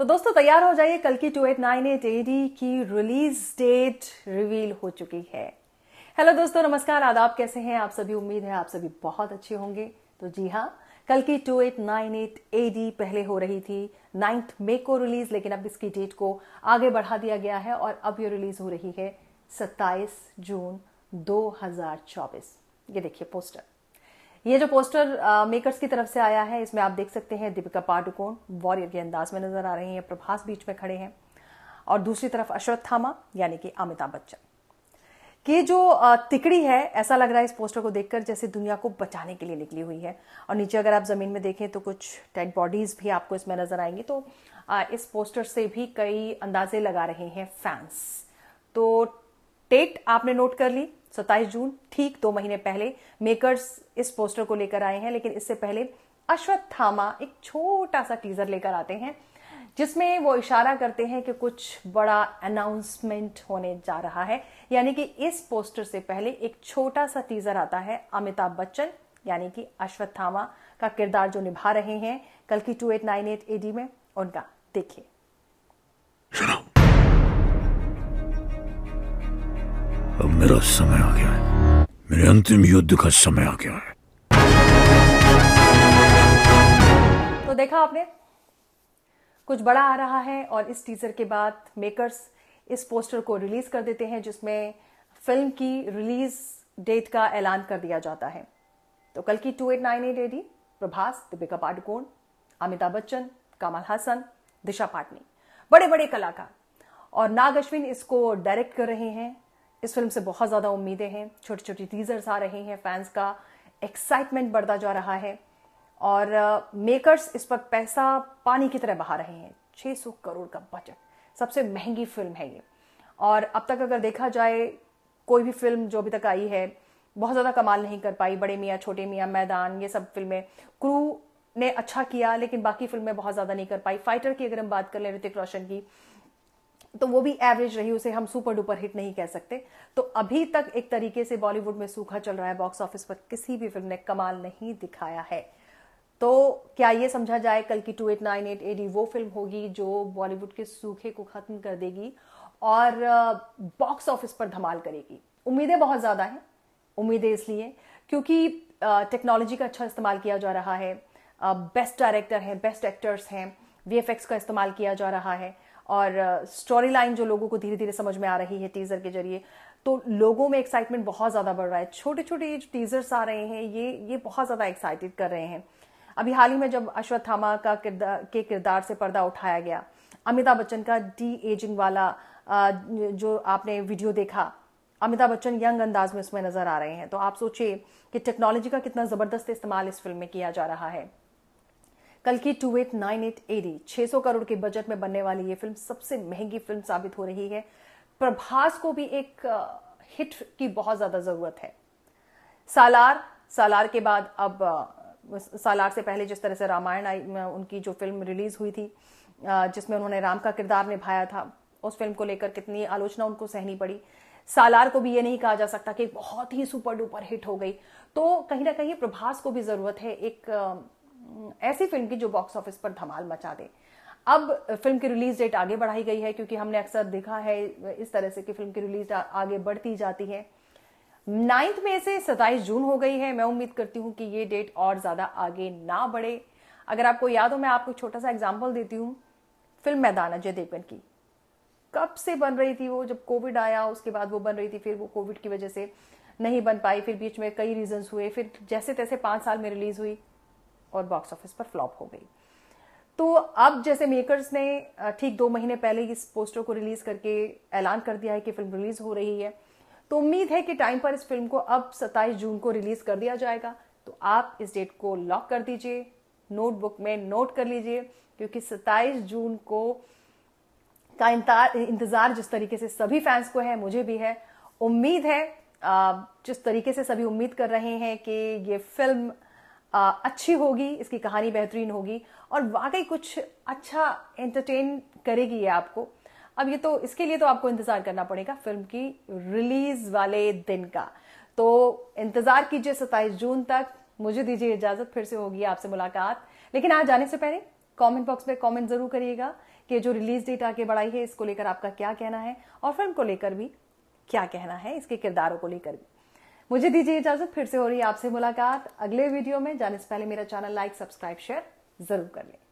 तो दोस्तों तैयार हो जाइए कल की two eight nine eight AD की रिलीज डेट रिवील हो चुकी है हेलो दोस्तों नमस्कार आदाब कैसे हैं आप सभी उम्मीद है आप सभी बहुत अच्छे होंगे तो जी हाँ कल की two eight nine eight AD पहले हो रही थी नाइन्थ मे को रिलीज लेकिन अब इसकी डेट को आगे बढ़ा दिया गया है और अब ये रिलीज हो रही है सत्ताईस जून दो ये देखिए पोस्टर ये जो पोस्टर आ, मेकर्स की तरफ से आया है इसमें आप देख सकते हैं दीपिका पाडुकोण वॉरियर के अंदाज में नजर आ रही हैं प्रभास बीच में खड़े हैं और दूसरी तरफ अश्वत्थामा यानी कि अमिताभ बच्चन कि जो uh, तिकड़ी है ऐसा लग रहा है इस पोस्टर को देखकर जैसे दुनिया को बचाने के लिए निकली हुई है और नीचे अगर आप ज़मीन में देखें तो कुछ डेड बॉडीज़ भी आपको इसमें नज़र आएंगी तो uh, इस पोस्टर से भी कई अंदाजे लगा रहे हैं फैंस तो टेट आपने नोट कर ली सत्ताईस जून ठीक दो महीने पहले मेकर्स इस पोस्टर को लेकर आए हैं लेकिन इससे पहले अश्वत्थामा एक छोटा सा टीजर लेकर आते हैं जिसमें वो इशारा करते हैं कि कुछ बड़ा अनाउंसमेंट होने जा रहा है यानी कि इस पोस्टर से पहले एक छोटा सा टीजर आता है अमिताभ बच्चन यानी कि अश्वत्थामा का किरदार जो निभा रहे हैं कल की two eight nine eight AD में उनका देखिए अब मेरा समय आ गया है मेरे अंतिम युद्ध का समय आ गया है तो देखा आपने कुछ बड़ा आ रहा है और इस टीजर के बाद मेकर्स इस पोस्टर को रिलीज कर देते हैं जिसमें फिल्म की रिलीज डेट का ऐलान कर दिया जाता है तो कल की two eight nine eight AD Prabhas Deepika Padukone Amitabh Bachchan Kamal Haasan Disha Patani बड़े बड़े कलाकार और नाग अश्विन इसको डायरेक्ट कर रहे हैं इस फिल्म से बहुत ज़्यादा उम्मीदें हैं छोटी छोटी टीजर्स आ रहे हैं फैंस का एक्साइटमेंट बढ़ता जा रहा है और मेकर्स uh, इस पर पैसा पानी की तरह बहा रहे हैं 600 करोड़ का बजट सबसे महंगी फिल्म है ये और अब तक अगर देखा जाए कोई भी फिल्म जो अभी तक आई है बहुत ज़्यादा कमाल नहीं कर पाई बड़े मियाँ छोटे मियाँ मैदान ये सब फिल्में क्रू ने अच्छा किया लेकिन बाकी फिल्में बहुत ज़्यादा नहीं कर पाई फाइटर की अगर हम बात कर लें ऋतिक रोशन की तो वो भी एवरेज रही उसे हम सुपर डुपर हिट नहीं कह सकते तो अभी तक एक तरीके से बॉलीवुड में सूखा चल रहा है बॉक्स ऑफिस पर किसी भी फिल्म ने कमाल नहीं दिखाया है तो क्या ये समझा जाए कल की two eight nine eight AD वो फिल्म होगी जो बॉलीवुड के सूखे को खत्म कर देगी और बॉक्स uh, ऑफिस पर धमाल करेगी उम्मीदें बहुत ज़्यादा हैं उम्मीदें इसलिए क्योंकि टेक्नोलॉजी uh, का अच्छा इस्तेमाल किया जा रहा है बेस्ट uh, डायरेक्टर हैं बेस्ट एक्टर्स हैं वी का इस्तेमाल किया जा रहा है और स्टोरी लाइन जो लोगों को धीरे धीरे समझ में आ रही है टीजर के जरिए तो लोगों में एक्साइटमेंट बहुत ज़्यादा बढ़ रहा है छोटे छोटे जो टीजर्स आ रहे हैं ये ये बहुत ज़्यादा एक्साइटेड कर रहे हैं अभी हाल ही में जब अश्वत्थामा का किरदार के किरदार से पर्दा उठाया गया अमिताभ बच्चन का डी एजिंग वाला जो आपने वीडियो देखा अमिताभ बच्चन यंग अंदाज में उसमें नजर आ रहे हैं तो आप सोचिए कि टेक्नोलॉजी का कितना जबरदस्त इस्तेमाल इस फिल्म में किया जा रहा है कल की two eight nine eight AD छह करोड़ के बजट में बनने वाली ये फिल्म सबसे महंगी फिल्म साबित हो रही है प्रभास को भी एक हिट की बहुत ज्यादा जरूरत है सालार सालार के बाद अब सालार से पहले जिस तरह से रामायण आई उनकी जो फिल्म रिलीज हुई थी जिसमें उन्होंने राम का किरदार निभाया था उस फिल्म को लेकर कितनी आलोचना उनको सहनी पड़ी सालार को भी ये नहीं कहा जा सकता कि बहुत ही सुपर डुपर हिट हो गई तो कहीं ना कहीं प्रभास को भी जरूरत है एक ऐसी फिल्म की जो बॉक्स ऑफिस पर धमाल मचा दे अब फिल्म की रिलीज डेट आगे बढ़ाई गई है क्योंकि हमने अक्सर देखा है इस तरह से कि फिल्म की रिलीज आगे बढ़ती जाती है नाइन्थ में से सताईस जून हो गई है मैं उम्मीद करती हूं कि ये डेट और ज़्यादा आगे ना बढ़े अगर आपको याद हो मैं आपको छोटा सा एग्जाम्पल देती हूँ फिल्म मैदान अजय देवगन की कब से बन रही थी वो जब कोविड आया उसके बाद वो बन रही थी फिर वो कोविड की वजह से नहीं बन पाई फिर बीच में कई रीजंस हुए फिर जैसे तैसे पांच साल में रिलीज हुई और बॉक्स ऑफिस पर फ्लॉप हो गई तो अब जैसे मेकर्स ने ठीक दो महीने पहले इस पोस्टर को रिलीज करके ऐलान कर दिया है कि फिल्म रिलीज हो रही है तो उम्मीद है कि टाइम पर इस फिल्म को अब 27 जून को रिलीज कर दिया जाएगा तो आप इस डेट को लॉक कर दीजिए नोटबुक में नोट कर लीजिए क्योंकि 27 जून को का इंतजार जिस तरीके से सभी फैंस को है मुझे भी है उम्मीद है जिस तरीके से सभी उम्मीद कर रहे हैं कि ये फिल्म अच्छी होगी इसकी कहानी बेहतरीन होगी और वाकई कुछ अच्छा एंटरटेन करेगी ये आपको अब ये तो इसके लिए तो आपको इंतजार करना पड़ेगा फिल्म की रिलीज वाले दिन का तो इंतजार कीजिए सत्ताईस जून तक मुझे दीजिए इजाजत फिर से होगी आपसे मुलाकात लेकिन आज जाने से पहले कमेंट बॉक्स में कमेंट जरूर करिएगा कि जो रिलीज डेट आगे बढ़ाई है इसको लेकर आपका क्या कहना है और फिल्म को लेकर भी क्या कहना है इसके किरदारों को लेकर भी मुझे दीजिए इजाजत फिर से हो रही है आपसे मुलाकात अगले वीडियो में जाने से पहले मेरा चैनल लाइक सब्सक्राइब शेयर जरूर कर लें